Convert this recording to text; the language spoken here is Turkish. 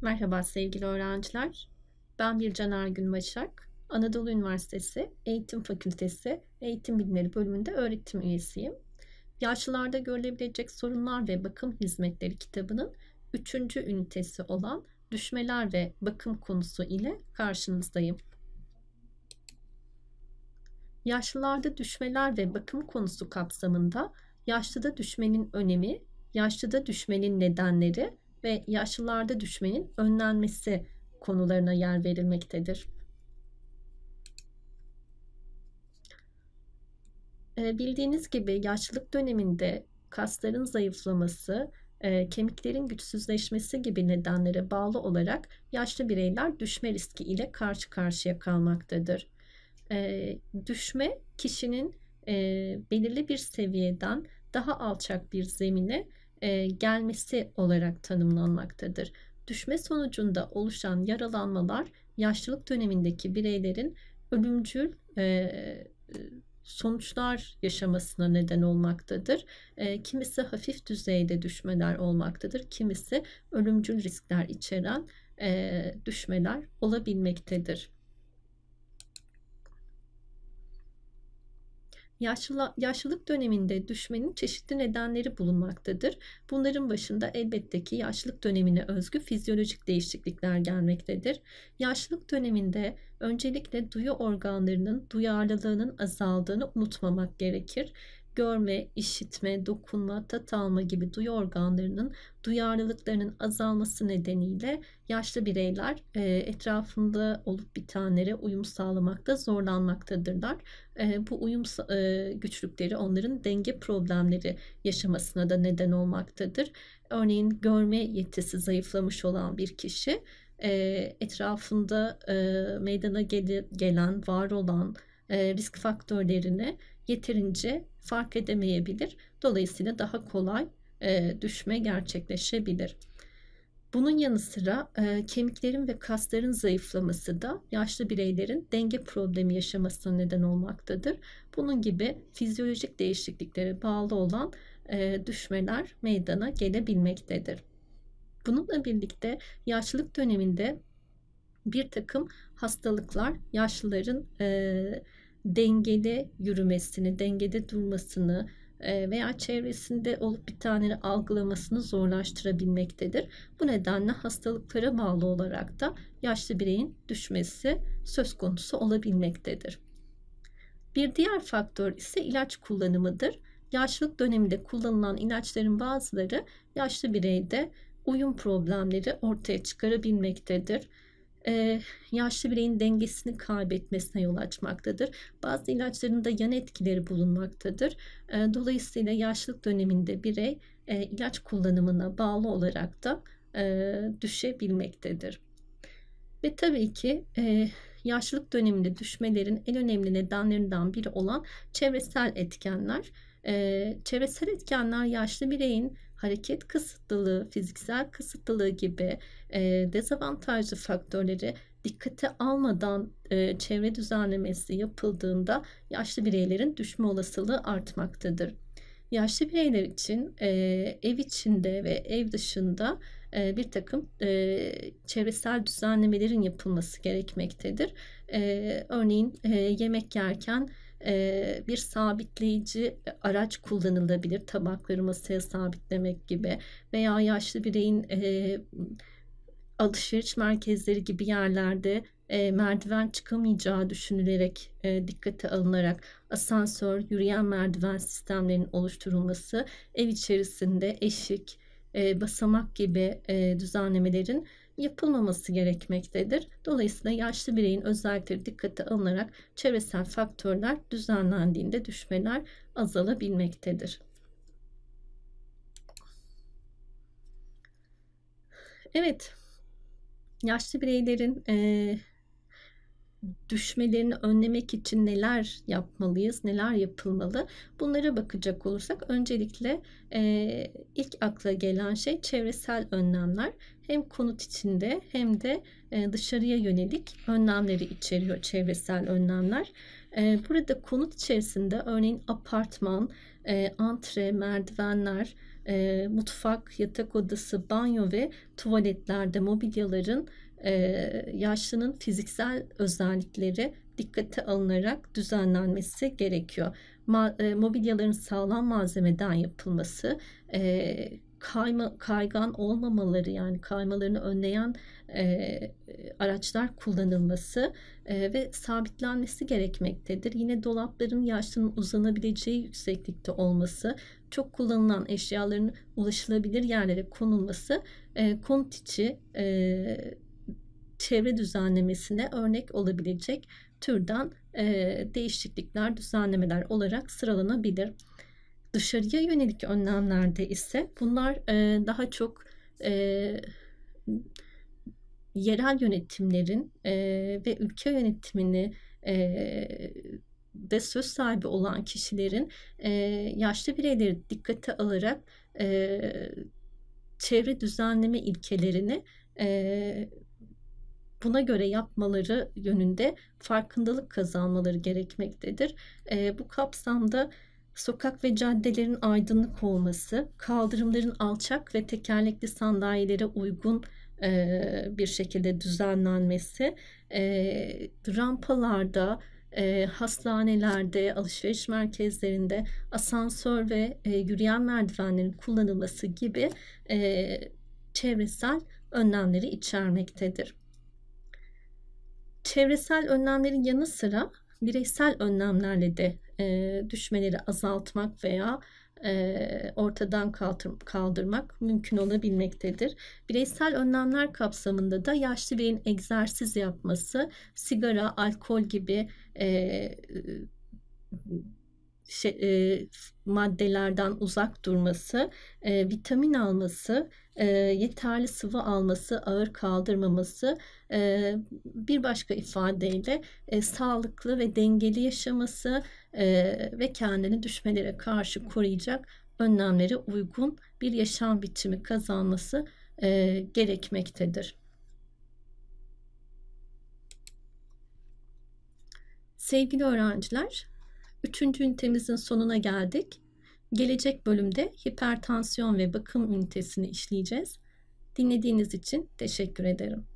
Merhaba sevgili öğrenciler. Ben Bircan Ergün Başak. Anadolu Üniversitesi Eğitim Fakültesi Eğitim Bilimleri bölümünde öğretim üyesiyim. Yaşlılarda görülebilecek sorunlar ve bakım hizmetleri kitabının 3. ünitesi olan düşmeler ve bakım konusu ile karşınızdayım. Yaşlılarda düşmeler ve bakım konusu kapsamında yaşlıda düşmenin önemi, yaşlıda düşmenin nedenleri ve yaşlılarda düşmenin önlenmesi konularına yer verilmektedir. Ee, bildiğiniz gibi yaşlılık döneminde kasların zayıflaması, e, kemiklerin güçsüzleşmesi gibi nedenlere bağlı olarak yaşlı bireyler düşme riski ile karşı karşıya kalmaktadır. Ee, düşme kişinin e, belirli bir seviyeden daha alçak bir zemine e, gelmesi olarak tanımlanmaktadır. Düşme sonucunda oluşan yaralanmalar yaşlılık dönemindeki bireylerin ölümcül e, sonuçlar yaşamasına neden olmaktadır. E, kimisi hafif düzeyde düşmeler olmaktadır, kimisi ölümcül riskler içeren e, düşmeler olabilmektedir. Yaşlı, yaşlılık döneminde düşmenin çeşitli nedenleri bulunmaktadır. Bunların başında elbette ki yaşlılık dönemine özgü fizyolojik değişiklikler gelmektedir. Yaşlılık döneminde öncelikle duyu organlarının duyarlılığının azaldığını unutmamak gerekir görme, işitme, dokunma, tat alma gibi duyu organlarının duyarlılıklarının azalması nedeniyle yaşlı bireyler e, etrafında olup bitenlere uyum sağlamakta zorlanmaktadırlar. E, bu uyum e, güçlükleri onların denge problemleri yaşamasına da neden olmaktadır. Örneğin görme yetisi zayıflamış olan bir kişi etrafında meydana gelen, var olan e, risk faktörlerini yeterince fark edemeyebilir. Dolayısıyla daha kolay e, düşme gerçekleşebilir. Bunun yanı sıra e, kemiklerin ve kasların zayıflaması da yaşlı bireylerin denge problemi yaşamasına neden olmaktadır. Bunun gibi fizyolojik değişikliklere bağlı olan düşmeler meydana gelebilmektedir. Bununla birlikte yaşlılık döneminde bir takım hastalıklar yaşlıların e, dengede yürümesini, dengede durmasını e, veya çevresinde olup bitenleri algılamasını zorlaştırabilmektedir. Bu nedenle hastalıklara bağlı olarak da yaşlı bireyin düşmesi söz konusu olabilmektedir. Bir diğer faktör ise ilaç kullanımıdır. Yaşlılık döneminde kullanılan ilaçların bazıları yaşlı bireyde uyum problemleri ortaya çıkarabilmektedir e, yaşlı bireyin dengesini kaybetmesine yol açmaktadır. Bazı ilaçların da yan etkileri bulunmaktadır. E, dolayısıyla yaşlılık döneminde birey e, ilaç kullanımına bağlı olarak da e, düşebilmektedir. Ve tabii ki e, yaşlılık döneminde düşmelerin en önemli nedenlerinden biri olan çevresel etkenler. E, çevresel etkenler yaşlı bireyin hareket kısıtlılığı, fiziksel kısıtlılığı gibi e, dezavantajlı faktörleri dikkate almadan e, çevre düzenlemesi yapıldığında yaşlı bireylerin düşme olasılığı artmaktadır. Yaşlı bireyler için e, ev içinde ve ev dışında e, bir takım e, çevresel düzenlemelerin yapılması gerekmektedir. E, örneğin e, yemek yerken bir sabitleyici araç kullanılabilir. Tabakları masaya sabitlemek gibi veya yaşlı bireyin alışveriş merkezleri gibi yerlerde merdiven çıkamayacağı düşünülerek dikkate alınarak asansör, yürüyen merdiven sistemlerinin oluşturulması, ev içerisinde eşik, e, basamak gibi e, düzenlemelerin yapılmaması gerekmektedir. Dolayısıyla yaşlı bireyin özellikleri dikkate alınarak çevresel faktörler düzenlendiğinde düşmeler azalabilmektedir. Evet, yaşlı bireylerin e, düşmelerini önlemek için neler yapmalıyız, neler yapılmalı? Bunlara bakacak olursak öncelikle e, ilk akla gelen şey çevresel önlemler. Hem konut içinde hem de e, dışarıya yönelik önlemleri içeriyor çevresel önlemler. E, burada konut içerisinde örneğin apartman, e, antre, merdivenler, e, mutfak, yatak odası, banyo ve tuvaletlerde mobilyaların e, yaşlının fiziksel özellikleri dikkate alınarak düzenlenmesi gerekiyor. Ma, e, mobilyaların sağlam malzemeden yapılması, e, kayma, kaygan olmamaları yani kaymalarını önleyen e, araçlar kullanılması e, ve sabitlenmesi gerekmektedir. Yine dolapların yaşlının uzanabileceği yükseklikte olması, çok kullanılan eşyaların ulaşılabilir yerlere konulması e, konut içi e, çevre düzenlemesine örnek olabilecek türden e, değişiklikler, düzenlemeler olarak sıralanabilir. Dışarıya yönelik önlemlerde ise bunlar e, daha çok e, yerel yönetimlerin e, ve ülke yönetimini e, de söz sahibi olan kişilerin e, yaşlı bireyleri dikkate alarak e, çevre düzenleme ilkelerini e, buna göre yapmaları yönünde farkındalık kazanmaları gerekmektedir. E, bu kapsamda sokak ve caddelerin aydınlık olması, kaldırımların alçak ve tekerlekli sandalyelere uygun e, bir şekilde düzenlenmesi, e, rampalarda, e, hastanelerde, alışveriş merkezlerinde asansör ve e, yürüyen merdivenlerin kullanılması gibi e, çevresel önlemleri içermektedir çevresel önlemlerin yanı sıra bireysel önlemlerle de e, düşmeleri azaltmak veya e, ortadan kaldır, kaldırmak mümkün olabilmektedir. Bireysel önlemler kapsamında da yaşlı bireyin egzersiz yapması, sigara, alkol gibi e, ıı, şey, e, maddelerden uzak durması, e, vitamin alması, e, yeterli sıvı alması, ağır kaldırmaması, e, bir başka ifadeyle e, sağlıklı ve dengeli yaşaması e, ve kendini düşmelere karşı koruyacak önlemlere uygun bir yaşam biçimi kazanması e, gerekmektedir. Sevgili öğrenciler, Üçüncü ünitemizin sonuna geldik. Gelecek bölümde hipertansiyon ve bakım ünitesini işleyeceğiz. Dinlediğiniz için teşekkür ederim.